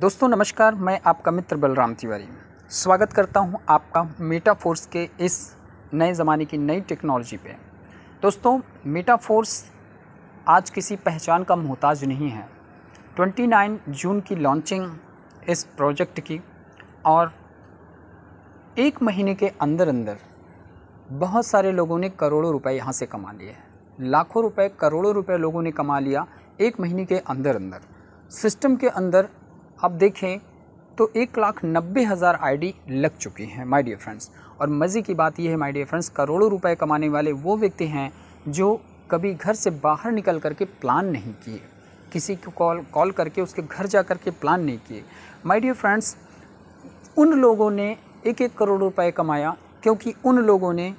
दोस्तों नमस्कार मैं आपका मित्र बलराम तिवारी स्वागत करता हूं आपका मेटाफोर्स के इस नए ज़माने की नई टेक्नोलॉजी पे दोस्तों मेटाफोर्स आज किसी पहचान का मोहताज नहीं है 29 जून की लॉन्चिंग इस प्रोजेक्ट की और एक महीने के अंदर अंदर बहुत सारे लोगों ने करोड़ों रुपए यहाँ से कमा लिए हैं लाखों रुपए करोड़ों रुपए लोगों ने कमा लिया एक महीने के अंदर अंदर सिस्टम के अंदर आप देखें तो एक लाख नब्बे हज़ार आईडी लग चुकी हैं माय डियर फ्रेंड्स और मज़े की बात यह है माय डियर फ्रेंड्स करोड़ों रुपए कमाने वाले वो व्यक्ति हैं जो कभी घर से बाहर निकल करके प्लान नहीं किए किसी को कॉल कॉल करके उसके घर जा कर के प्लान नहीं किए माय डियर फ्रेंड्स उन लोगों ने एक एक करोड़ रुपए कमाया क्योंकि उन लोगों ने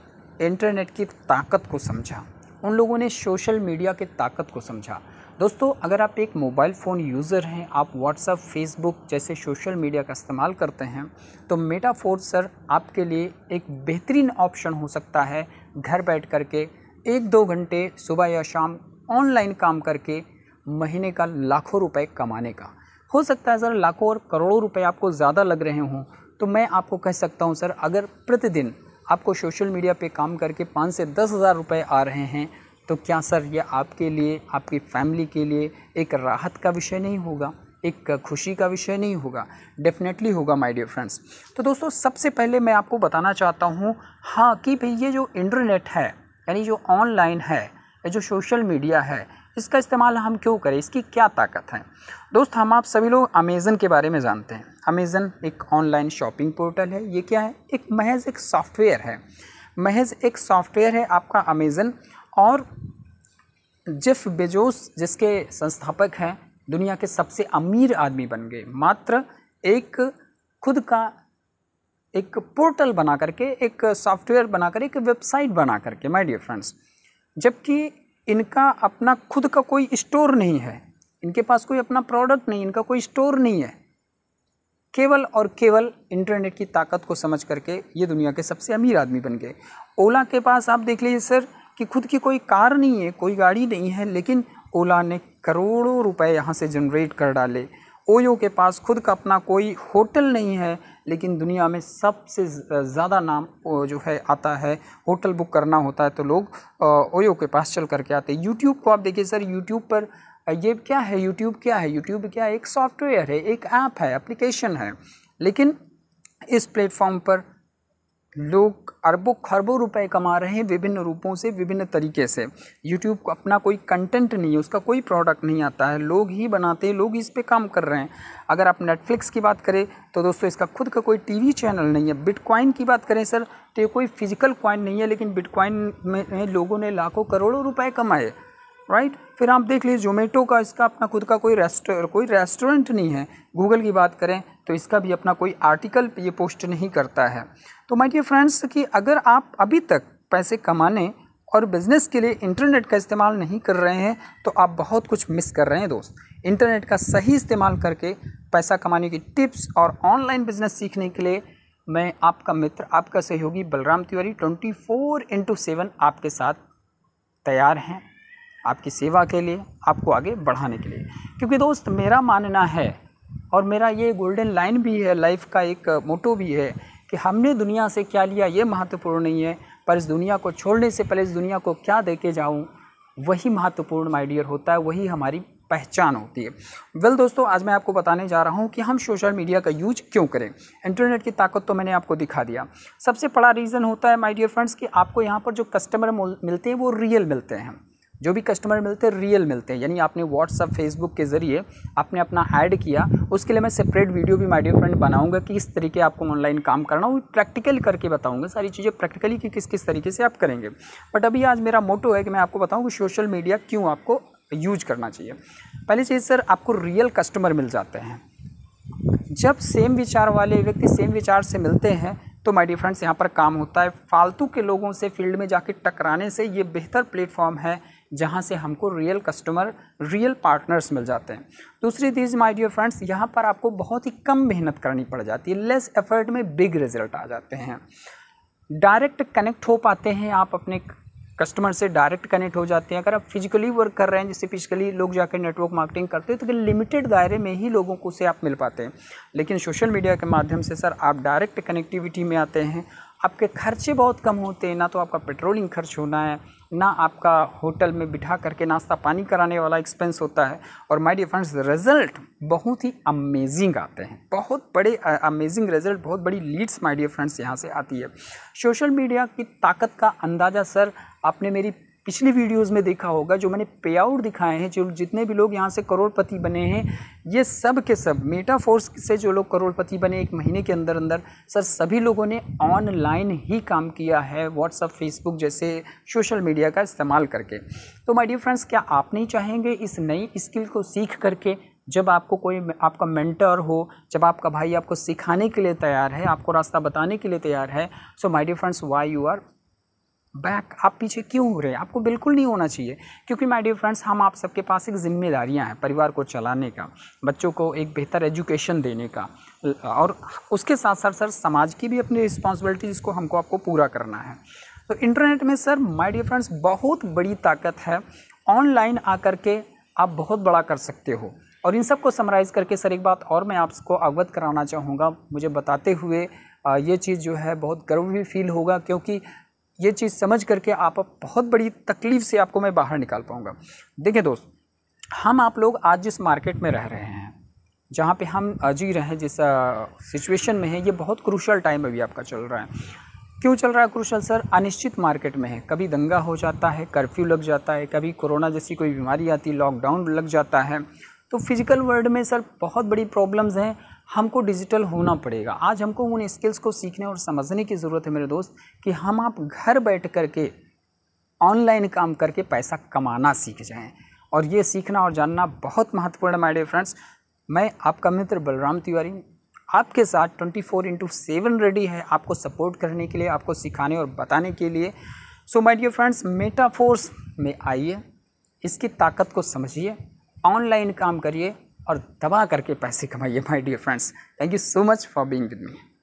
इंटरनेट की ताकत को समझा उन लोगों ने सोशल मीडिया की ताकत को समझा दोस्तों अगर आप एक मोबाइल फ़ोन यूज़र हैं आप व्हाट्सअप फेसबुक जैसे सोशल मीडिया का इस्तेमाल करते हैं तो मेटा सर आपके लिए एक बेहतरीन ऑप्शन हो सकता है घर बैठ कर के एक दो घंटे सुबह या शाम ऑनलाइन काम करके महीने का लाखों रुपए कमाने का हो सकता है सर लाखों और करोड़ों रुपए आपको ज़्यादा लग रहे हों तो मैं आपको कह सकता हूँ सर अगर प्रतिदिन आपको सोशल मीडिया पे काम करके पाँच से दस हज़ार रुपये आ रहे हैं तो क्या सर ये आपके लिए आपकी फैमिली के लिए एक राहत का विषय नहीं होगा एक खुशी का विषय नहीं होगा डेफिनेटली होगा माय डियर फ्रेंड्स तो दोस्तों सबसे पहले मैं आपको बताना चाहता हूँ हाँ कि भाई ये जो इंटरनेट है यानी जो ऑनलाइन है या जो सोशल मीडिया है इसका इस्तेमाल हम क्यों करें इसकी क्या ताकत है दोस्त हम आप सभी लोग अमेज़न के बारे में जानते हैं अमेज़न एक ऑनलाइन शॉपिंग पोर्टल है ये क्या है एक महज एक सॉफ्टवेयर है महज एक सॉफ्टवेयर है आपका अमेज़न और जेफ बेजोस जिसके संस्थापक हैं दुनिया के सबसे अमीर आदमी बन गए मात्र एक खुद का एक पोर्टल बना करके एक सॉफ्टवेयर बना कर एक वेबसाइट बना करके माय डियर फ्रेंड्स जबकि इनका अपना खुद का कोई स्टोर नहीं है इनके पास कोई अपना प्रोडक्ट नहीं इनका कोई स्टोर नहीं है केवल और केवल इंटरनेट की ताकत को समझ करके ये दुनिया के सबसे अमीर आदमी बन गए ओला के पास आप देख लीजिए सर कि खुद की कोई कार नहीं है कोई गाड़ी नहीं है लेकिन ओला ने करोड़ों रुपए यहाँ से जनरेट कर डाले ओयो के पास खुद का अपना कोई होटल नहीं है लेकिन दुनिया में सबसे ज़्यादा नाम जो है आता है होटल बुक करना होता है तो लोग ओयो के पास चल करके आते हैं यूट्यूब को आप देखिए सर यूट्यूब पर ये क्या है यूट्यूब क्या है यूट्यूब क्या है एक सॉफ्टवेयर है एक ऐप है एप्लीकेशन है लेकिन इस प्लेटफॉर्म पर लोग अरबों खरबों रुपए कमा रहे हैं विभिन्न रूपों से विभिन्न तरीके से यूट्यूब को अपना कोई कंटेंट नहीं है उसका कोई प्रोडक्ट नहीं आता है लोग ही बनाते हैं लोग इस पे काम कर रहे हैं अगर आप नेटफ्लिक्स की बात करें तो दोस्तों इसका खुद का कोई टीवी चैनल नहीं है बिटकॉइन की बात करें सर तो ये कोई फिजिकल कॉइन नहीं है लेकिन बिटकॉइन में लोगों ने लाखों करोड़ों रुपये कमाए राइट right? फिर आप देख लीजिए जोमेटो का इसका अपना खुद का कोई रेस्ट कोई रेस्टोरेंट नहीं है गूगल की बात करें तो इसका भी अपना कोई आर्टिकल ये पोस्ट नहीं करता है तो माय डियर फ्रेंड्स कि अगर आप अभी तक पैसे कमाने और बिज़नेस के लिए इंटरनेट का इस्तेमाल नहीं कर रहे हैं तो आप बहुत कुछ मिस कर रहे हैं दोस्त इंटरनेट का सही इस्तेमाल करके पैसा कमाने की टिप्स और ऑनलाइन बिज़नेस सीखने के लिए मैं आपका मित्र आपका सहयोगी Balram Tiwari twenty four into seven आपके साथ तैयार हैं आपकी सेवा के लिए आपको आगे बढ़ाने के लिए क्योंकि दोस्त मेरा मानना है और मेरा ये गोल्डन लाइन भी है लाइफ का एक मोटो भी है कि हमने दुनिया से क्या लिया ये महत्वपूर्ण नहीं है पर इस दुनिया को छोड़ने से पहले इस दुनिया को क्या दे के जाऊँ वही महत्वपूर्ण माइडियर होता है वही हमारी पहचान होती है वेल well, दोस्तों आज मैं आपको बताने जा रहा हूँ कि हम सोशल मीडिया का यूज क्यों करें इंटरनेट की ताकत तो मैंने आपको दिखा दिया सबसे बड़ा रीज़न होता है माय डियर फ्रेंड्स कि आपको यहाँ पर जो कस्टमर मिलते हैं वो रियल मिलते हैं जो भी कस्टमर मिलते हैं रियल मिलते हैं यानी आपने व्हाट्सअप फेसबुक के ज़रिए आपने अपना ऐड किया उसके लिए मैं सेपरेट वीडियो भी माय डियर फ्रेंड बनाऊंगा कि इस तरीके आपको ऑनलाइन काम करना वो प्रैक्टिकल करके बताऊंगा सारी चीज़ें प्रैक्टिकली कि किस किस तरीके से आप करेंगे बट अभी आज मेरा मोटो है कि मैं आपको बताऊँ कि सोशल मीडिया क्यों आपको यूज करना चाहिए पहली चीज़ सर आपको रियल कस्टमर मिल जाते हैं जब सेम विचार वाले व्यक्ति सेम विचार से मिलते हैं तो माय डियर फ्रेंड्स यहाँ पर काम होता है फालतू के लोगों से फील्ड में जाके टकराने से ये बेहतर प्लेटफॉर्म है जहाँ से हमको रियल कस्टमर रियल पार्टनर्स मिल जाते हैं दूसरी चीज़ माय डियर फ्रेंड्स यहाँ पर आपको बहुत ही कम मेहनत करनी पड़ जाती है लेस एफर्ट में बिग रिजल्ट आ जाते हैं डायरेक्ट कनेक्ट हो पाते हैं आप अपने कस्टमर से डायरेक्ट कनेक्ट हो जाते हैं अगर आप फिजिकली वर्क कर रहे हैं जैसे फिजिकली लोग जाकर नेटवर्क मार्केटिंग करते हैं तो लिमिटेड दायरे में ही लोगों को से आप मिल पाते हैं लेकिन सोशल मीडिया के माध्यम से सर आप डायरेक्ट कनेक्टिविटी में आते हैं आपके खर्चे बहुत कम होते हैं ना तो आपका पेट्रोलिंग खर्च होना है ना आपका होटल में बिठा करके नाश्ता पानी कराने वाला एक्सपेंस होता है और माय डियर फ्रेंड्स रिजल्ट बहुत ही अमेजिंग आते हैं बहुत बड़े अमेजिंग रिजल्ट बहुत बड़ी लीड्स माय डियर फ्रेंड्स यहाँ से आती है सोशल मीडिया की ताकत का अंदाज़ा सर आपने मेरी पिछली वीडियोस में देखा होगा जो मैंने पे आउट दिखाए हैं जो जितने भी लोग यहाँ से करोड़पति बने हैं ये सब के सब मेटाफोर्स से जो लोग करोड़पति बने एक महीने के अंदर अंदर सर सभी लोगों ने ऑनलाइन ही काम किया है व्हाट्सअप फेसबुक जैसे सोशल मीडिया का इस्तेमाल करके तो माय डियर फ्रेंड्स क्या आप नहीं चाहेंगे इस नई स्किल को सीख करके जब आपको कोई आपका मेंटर हो जब आपका भाई आपको सिखाने के लिए तैयार है आपको रास्ता बताने के लिए तैयार है so my dear friends why you are back आप पीछे क्यों हो रहे हैं आपको बिल्कुल नहीं होना चाहिए क्योंकि माय डियर फ्रेंड्स हम आप सबके पास एक जिम्मेदारियां हैं परिवार को चलाने का बच्चों को एक बेहतर एजुकेशन देने का और उसके साथ साथ सर समाज की भी अपनी रिस्पॉन्सिबिलिटी जिसको हमको आपको पूरा करना है तो इंटरनेट में सर माई डियर फ्रेंड्स बहुत बड़ी ताकत है ऑनलाइन आ के आप बहुत बड़ा कर सकते हो और इन सब को समराइज़ करके सर एक बात और मैं आपको अवगत कराना चाहूँगा मुझे बताते हुए ये चीज़ जो है बहुत गर्व भी फील होगा क्योंकि ये चीज़ समझ करके आप बहुत बड़ी तकलीफ़ से आपको मैं बाहर निकाल पाऊँगा देखिए दोस्त हम आप लोग आज जिस मार्केट में रह रहे हैं जहाँ पे हम जी रहे हैं जिस सिचुएशन में है ये बहुत क्रूशल टाइम अभी आपका चल रहा है क्यों चल रहा है क्रूशल सर अनिश्चित मार्केट में है कभी दंगा हो जाता है कर्फ्यू लग जाता है कभी कोरोना जैसी कोई बीमारी आती है लॉकडाउन लग जाता है तो फिज़िकल वर्ल्ड में सर बहुत बड़ी प्रॉब्लम्स हैं हमको डिजिटल होना पड़ेगा आज हमको उन स्किल्स को सीखने और समझने की ज़रूरत है मेरे दोस्त कि हम आप घर बैठ कर के ऑनलाइन काम करके पैसा कमाना सीख जाएं और ये सीखना और जानना बहुत महत्वपूर्ण माय डियर फ्रेंड्स मैं आपका मित्र बलराम तिवारी आपके साथ 24 फोर इंटू सेवन रेडी है आपको सपोर्ट करने के लिए आपको सिखाने और बताने के लिए so my dear friends Metaforce में आइए इसकी ताकत को समझिए ऑनलाइन काम करिए और दबा करके पैसे कमाइए my dear friends thank you so much for being with me